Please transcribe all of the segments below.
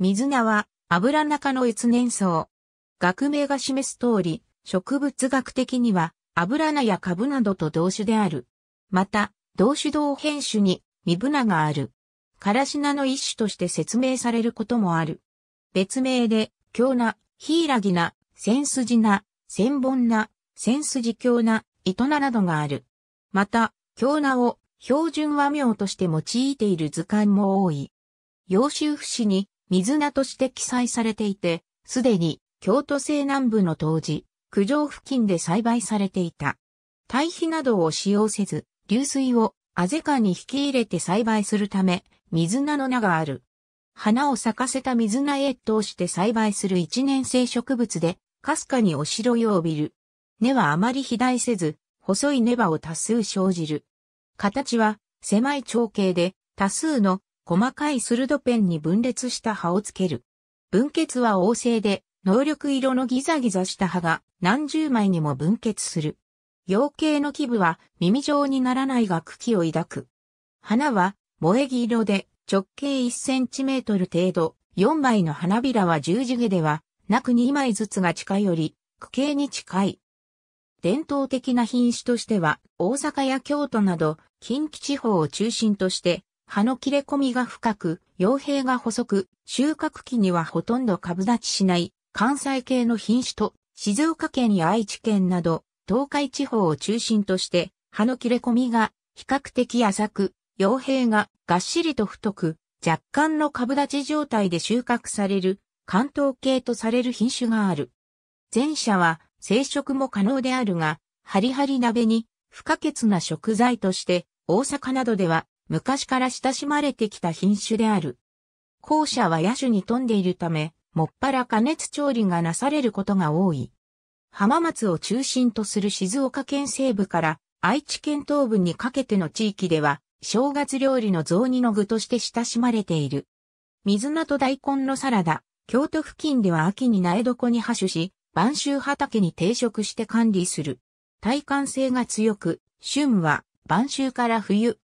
水菜は、油中の越年草。学名が示す通り、植物学的には、油菜や株などと同種である。また、同種同変種に、身ブナがある。カラシナの一種として説明されることもある。別名で、京菜、ヒイラギ菜、スジ菜、千本菜、スジ京菜、糸菜などがある。また、京菜を標準和名として用いている図鑑も多い。洋州不死に水名として記載されていて、すでに京都西南部の当時、九条付近で栽培されていた。堆肥などを使用せず、流水をアゼカに引き入れて栽培するため、水菜の名がある。花を咲かせた水菜へ通して栽培する一年生植物で、かすかにお城いを帯びる。根はあまり肥大せず、細い根葉を多数生じる。形は狭い長径で多数の細かい鋭ペンに分裂した葉をつける。分裂は旺盛で、能力色のギザギザした葉が何十枚にも分裂する。養鶏の基部は耳状にならないが茎を抱く。花は萌え木色で直径1センチメートル程度、4枚の花びらは十字毛では、なく2枚ずつが近より、区形に近い。伝統的な品種としては、大阪や京都など、近畿地方を中心として、葉の切れ込みが深く、傭兵が細く、収穫期にはほとんど株立ちしない関西系の品種と、静岡県や愛知県など、東海地方を中心として、葉の切れ込みが比較的浅く、傭兵ががっしりと太く、若干の株立ち状態で収穫される、関東系とされる品種がある。前者は生殖も可能であるが、ハリハリ鍋に不可欠な食材として、大阪などでは昔から親しまれてきた品種である。校舎は野手に富んでいるため、もっぱら加熱調理がなされることが多い。浜松を中心とする静岡県西部から愛知県東部にかけての地域では、正月料理の雑煮の具として親しまれている。水菜と大根のサラダ、京都付近では秋に苗床に破種し、晩秋畑に定食して管理する。耐寒性が強く、春は晩秋から冬、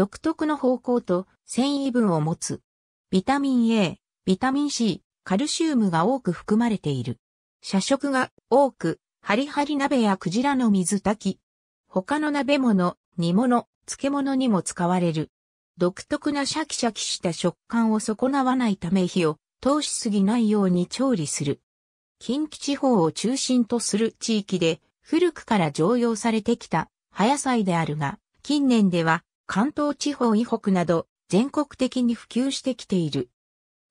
独特の方向と繊維分を持つ。ビタミン A、ビタミン C、カルシウムが多く含まれている。社食が多く、ハリハリ鍋やクジラの水炊き。他の鍋物、煮物、漬物にも使われる。独特なシャキシャキした食感を損なわないため火を通しすぎないように調理する。近畿地方を中心とする地域で古くから常用されてきた葉野菜であるが、近年では関東地方以北など全国的に普及してきている。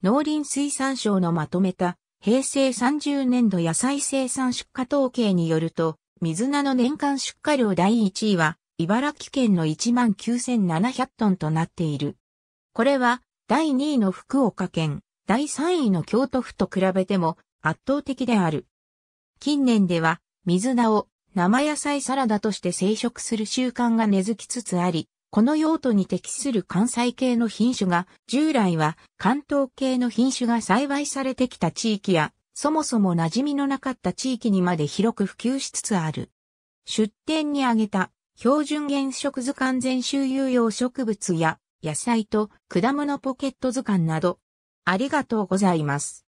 農林水産省のまとめた平成30年度野菜生産出荷統計によると、水菜の年間出荷量第1位は茨城県の19,700トンとなっている。これは第2位の福岡県、第3位の京都府と比べても圧倒的である。近年では水菜を生野菜サラダとして生食する習慣が根付きつつあり、この用途に適する関西系の品種が、従来は関東系の品種が栽培されてきた地域や、そもそも馴染みのなかった地域にまで広く普及しつつある。出展に挙げた標準原色図鑑全周有用植物や野菜と果物ポケット図鑑など、ありがとうございます。